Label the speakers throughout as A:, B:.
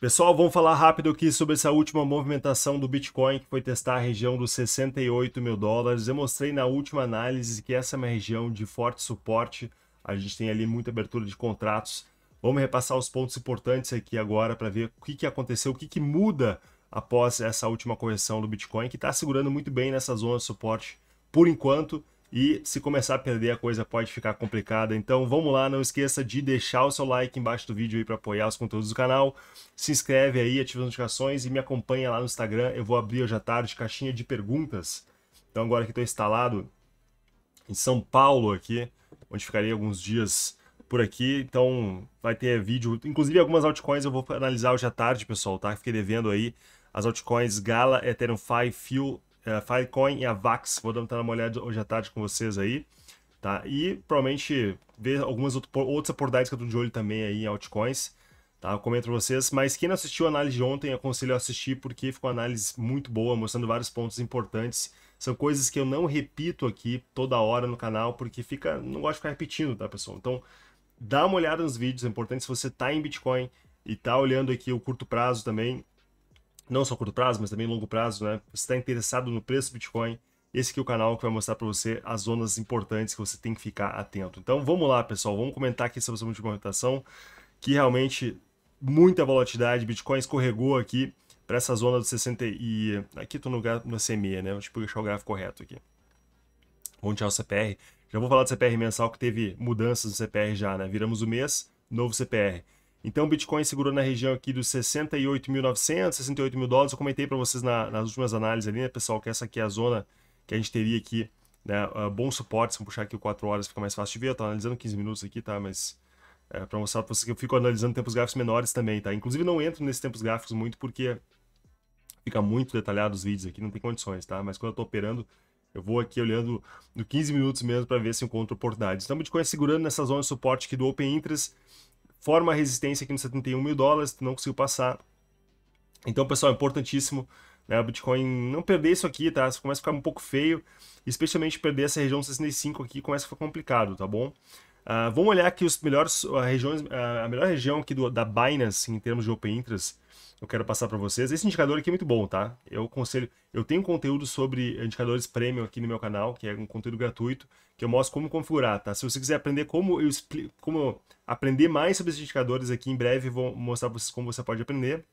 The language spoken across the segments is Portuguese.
A: Pessoal, vamos falar rápido aqui sobre essa última movimentação do Bitcoin que foi testar a região dos 68 mil dólares. Eu mostrei na última análise que essa é uma região de forte suporte. A gente tem ali muita abertura de contratos. Vamos repassar os pontos importantes aqui agora para ver o que, que aconteceu, o que, que muda após essa última correção do Bitcoin, que está segurando muito bem nessa zona de suporte por enquanto. E se começar a perder, a coisa pode ficar complicada. Então vamos lá, não esqueça de deixar o seu like embaixo do vídeo aí para apoiar os conteúdos do canal. Se inscreve aí, ativa as notificações e me acompanha lá no Instagram. Eu vou abrir hoje à tarde caixinha de perguntas. Então agora que estou instalado em São Paulo aqui, onde ficarei alguns dias por aqui. Então vai ter vídeo, inclusive algumas altcoins eu vou analisar hoje à tarde, pessoal, tá? Fiquei devendo aí as altcoins Gala, Ethereum 5, Fuel, a é, Filecoin e a Vax. Vou dar uma olhada hoje à tarde com vocês aí. Tá? E provavelmente ver algumas outras oportunidades que eu tô de olho também aí em altcoins. Tá? Eu comento pra vocês. Mas quem não assistiu a análise de ontem, aconselho a assistir porque ficou uma análise muito boa, mostrando vários pontos importantes. São coisas que eu não repito aqui toda hora no canal, porque fica. Não gosto de ficar repetindo, tá, pessoal? Então, dá uma olhada nos vídeos. É importante se você tá em Bitcoin e tá olhando aqui o curto prazo também, não só curto prazo, mas também longo prazo, né? Você está interessado no preço do Bitcoin, esse aqui é o canal que vai mostrar para você as zonas importantes que você tem que ficar atento. Então vamos lá, pessoal, vamos comentar aqui sobre essa última movimentação, que realmente muita volatilidade, Bitcoin escorregou aqui para essa zona do 60 e... Aqui estou no, lugar, no CME, né? Vou deixar o gráfico correto aqui. Vamos tirar o CPR. Já vou falar do CPR mensal que teve mudanças no CPR já, né? Viramos o mês, novo CPR. Então o Bitcoin segurou na região aqui dos 68.900, 68 mil dólares. Eu comentei para vocês na, nas últimas análises ali, né, pessoal, que essa aqui é a zona que a gente teria aqui, né, ah, bom suporte. Se eu puxar aqui 4 horas fica mais fácil de ver. Eu tô analisando 15 minutos aqui, tá? Mas é, para mostrar para vocês que eu fico analisando tempos gráficos menores também, tá? Inclusive não entro nesses tempos gráficos muito porque fica muito detalhado os vídeos aqui, não tem condições, tá? Mas quando eu tô operando, eu vou aqui olhando no 15 minutos mesmo para ver se encontro oportunidades. Então, o Bitcoin segurando nessa zona de suporte aqui do Open Interest, forma resistência aqui nos 71 mil dólares, não conseguiu passar. Então, pessoal, é importantíssimo né, o Bitcoin não perder isso aqui, tá? Isso começa a ficar um pouco feio, especialmente perder essa região 65 aqui, começa a ficar complicado, tá bom? Uh, vamos olhar aqui os melhores uh, regiões, uh, a melhor região aqui do, da Binance em termos de Open Interest, eu quero passar para vocês. Esse indicador aqui é muito bom, tá? Eu conselho, eu tenho conteúdo sobre indicadores premium aqui no meu canal, que é um conteúdo gratuito, que eu mostro como configurar, tá? Se você quiser aprender como eu explico, como aprender mais sobre esses indicadores aqui em breve, vou mostrar para vocês como você pode aprender.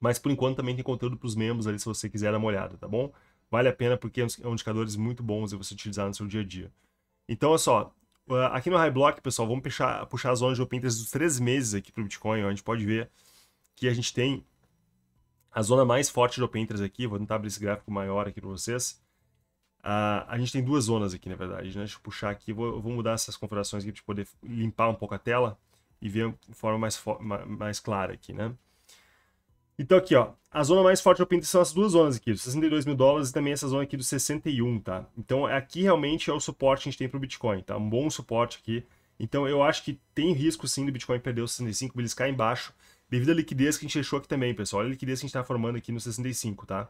A: Mas por enquanto também tem conteúdo para os membros ali, se você quiser dar uma olhada, tá bom? Vale a pena porque é são é indicadores muito bons de você utilizar no seu dia a dia. Então, olha só, ah, aqui no High Block, pessoal, vamos puxar, puxar as zonas de open interest dos três meses aqui para o Bitcoin, a gente pode ver que a gente tem a zona mais forte de Open Interest aqui, vou tentar abrir esse gráfico maior aqui para vocês. Uh, a gente tem duas zonas aqui, na verdade, né? Deixa eu puxar aqui, vou, vou mudar essas configurações aqui para poder limpar um pouco a tela e ver de forma mais, fo mais clara aqui, né? Então aqui, ó, a zona mais forte de Open Interest são essas duas zonas aqui, dos 62 mil dólares e também essa zona aqui dos 61, tá? Então aqui realmente é o suporte que a gente tem para o Bitcoin, tá? Um bom suporte aqui. Então eu acho que tem risco sim do Bitcoin perder os 65, ele cai embaixo, devido à liquidez que a gente achou aqui também, pessoal. Olha a liquidez que a gente está formando aqui no 65, tá?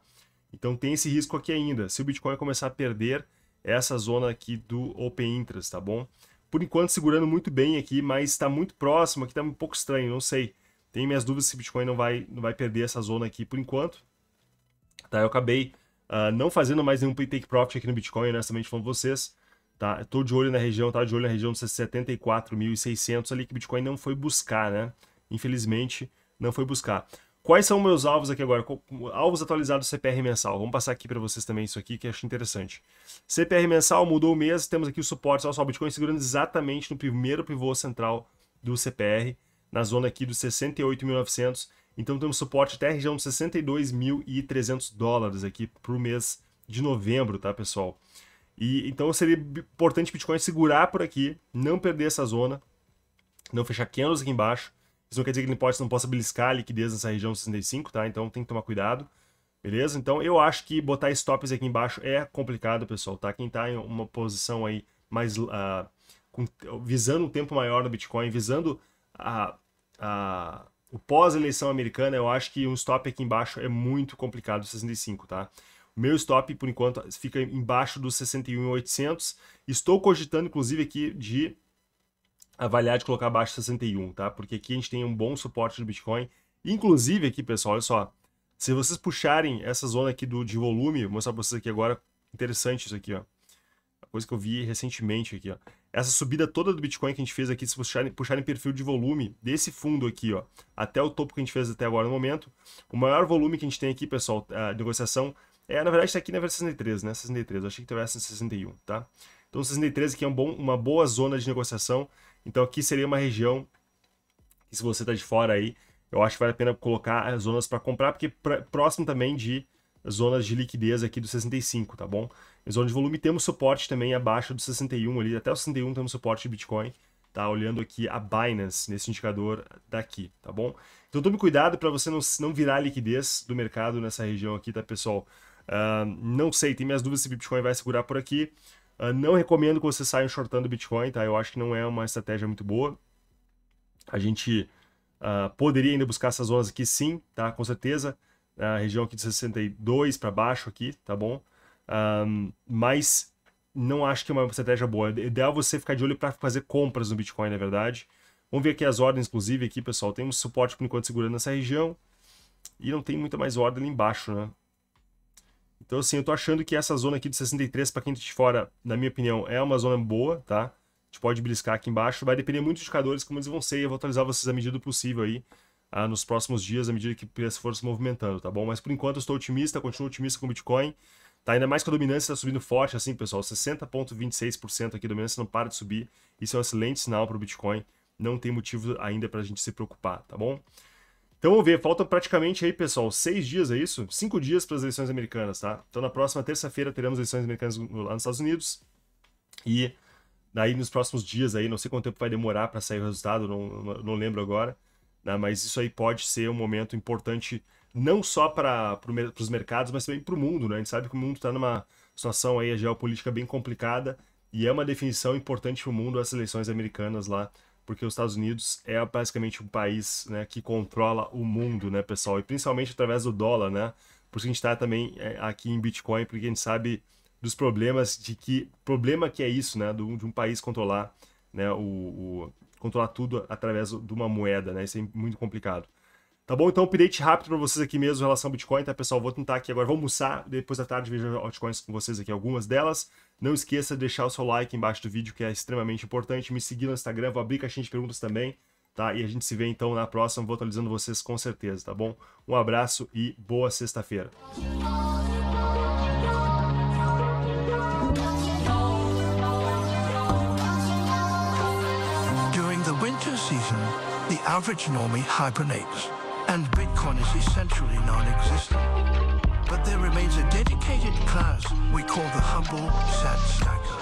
A: Então tem esse risco aqui ainda. Se o Bitcoin começar a perder essa zona aqui do Open Interest, tá bom? Por enquanto segurando muito bem aqui, mas está muito próximo, aqui está um pouco estranho, não sei. Tenho minhas dúvidas se o Bitcoin não vai, não vai perder essa zona aqui por enquanto. Tá, eu acabei uh, não fazendo mais nenhum take profit aqui no Bitcoin, honestamente falando vocês. Tá, eu tô de olho na região, tá? De olho na região dos 74.600 ali que o Bitcoin não foi buscar, né? infelizmente, não foi buscar. Quais são meus alvos aqui agora? Alvos atualizados CPR mensal. Vamos passar aqui para vocês também isso aqui, que eu acho interessante. CPR mensal mudou o mês, temos aqui o suporte, olha só, o Bitcoin segurando exatamente no primeiro pivô central do CPR, na zona aqui dos 68.900. Então temos suporte até a região dos 62.300 dólares aqui para o mês de novembro, tá, pessoal? E então seria importante o Bitcoin segurar por aqui, não perder essa zona, não fechar candles aqui embaixo isso não quer dizer que ele pode, não possa beliscar a liquidez nessa região 65, tá? Então tem que tomar cuidado. Beleza? Então eu acho que botar stops aqui embaixo é complicado, pessoal, tá? Quem tá em uma posição aí mais... Uh, com, visando um tempo maior no Bitcoin, visando a, a, o pós-eleição americana, eu acho que um stop aqui embaixo é muito complicado, 65, tá? meu stop, por enquanto, fica embaixo dos 61.800. Estou cogitando, inclusive, aqui de avaliar de colocar abaixo de 61, tá? Porque aqui a gente tem um bom suporte do Bitcoin. Inclusive aqui, pessoal, olha só. Se vocês puxarem essa zona aqui do, de volume, vou mostrar para vocês aqui agora, interessante isso aqui, ó. coisa que eu vi recentemente aqui, ó. Essa subida toda do Bitcoin que a gente fez aqui, se puxarem, puxarem perfil de volume desse fundo aqui, ó, até o topo que a gente fez até agora no momento, o maior volume que a gente tem aqui, pessoal, a é, negociação é, na verdade, está aqui na versão 63, né? 63, eu achei que tivesse 61, tá? Então 63 aqui é um bom, uma boa zona de negociação. Então aqui seria uma região que se você está de fora aí, eu acho que vale a pena colocar as zonas para comprar, porque pr próximo também de zonas de liquidez aqui do 65, tá bom? Em zona de volume temos suporte também abaixo do 61 ali, até o 61 temos suporte de Bitcoin, tá? Olhando aqui a Binance nesse indicador daqui, tá bom? Então tome cuidado para você não, não virar a liquidez do mercado nessa região aqui, tá pessoal? Uh, não sei, tem minhas dúvidas se Bitcoin vai segurar por aqui. Uh, não recomendo que vocês saiam shortando Bitcoin, tá? Eu acho que não é uma estratégia muito boa. A gente uh, poderia ainda buscar essas zonas aqui sim, tá? Com certeza. A região aqui de 62 para baixo aqui, tá bom? Um, ah, mas não acho que é uma estratégia boa. O é ideal é você ficar de olho para fazer compras no Bitcoin, na verdade. Vamos ver aqui as ordens, inclusive, aqui, pessoal. Tem um suporte, por enquanto, segurando essa região. E não tem muita mais ordem ali embaixo, né? Então, assim, eu tô achando que essa zona aqui de 63 para quem tá de fora, na minha opinião, é uma zona boa, tá? A gente pode bliscar aqui embaixo. Vai depender muito dos indicadores, como eles vão ser. E eu vou atualizar vocês à medida do possível aí, ah, nos próximos dias, à medida que o preço for se movimentando, tá bom? Mas por enquanto eu estou otimista, continuo otimista com o Bitcoin. Tá, ainda mais que a dominância está subindo forte, assim, pessoal. 60,26% aqui, a dominância não para de subir. Isso é um excelente sinal para o Bitcoin. Não tem motivo ainda para a gente se preocupar, tá bom? Então vamos ver, faltam praticamente aí, pessoal, seis dias, é isso? Cinco dias para as eleições americanas, tá? Então na próxima terça-feira teremos eleições americanas lá nos Estados Unidos. E daí nos próximos dias aí, não sei quanto tempo vai demorar para sair o resultado, não, não lembro agora. Né? Mas isso aí pode ser um momento importante não só para pro, os mercados, mas também para o mundo, né? A gente sabe que o mundo está numa situação aí geopolítica bem complicada e é uma definição importante para o mundo as eleições americanas lá porque os Estados Unidos é basicamente um país né, que controla o mundo, né, pessoal? E principalmente através do dólar, né? Por isso que a gente está também é, aqui em Bitcoin, porque a gente sabe dos problemas de que problema que é isso, né? Do, de um país controlar, né? O, o controlar tudo através de uma moeda, né? Isso é muito complicado. Tá bom? Então, update rápido para vocês aqui mesmo em relação ao Bitcoin, tá, pessoal? Vou tentar aqui agora, vou almoçar, depois da tarde vejo altcoins com vocês aqui, algumas delas. Não esqueça de deixar o seu like embaixo do vídeo, que é extremamente importante. Me seguir no Instagram, vou abrir caixinha de perguntas também, tá? E a gente se vê então na próxima, vou atualizando vocês com certeza, tá bom? Um abraço e boa sexta-feira. the average normie hibernates. and Bitcoin is essentially non-existent. But there remains a dedicated class we call the humble sat stacker.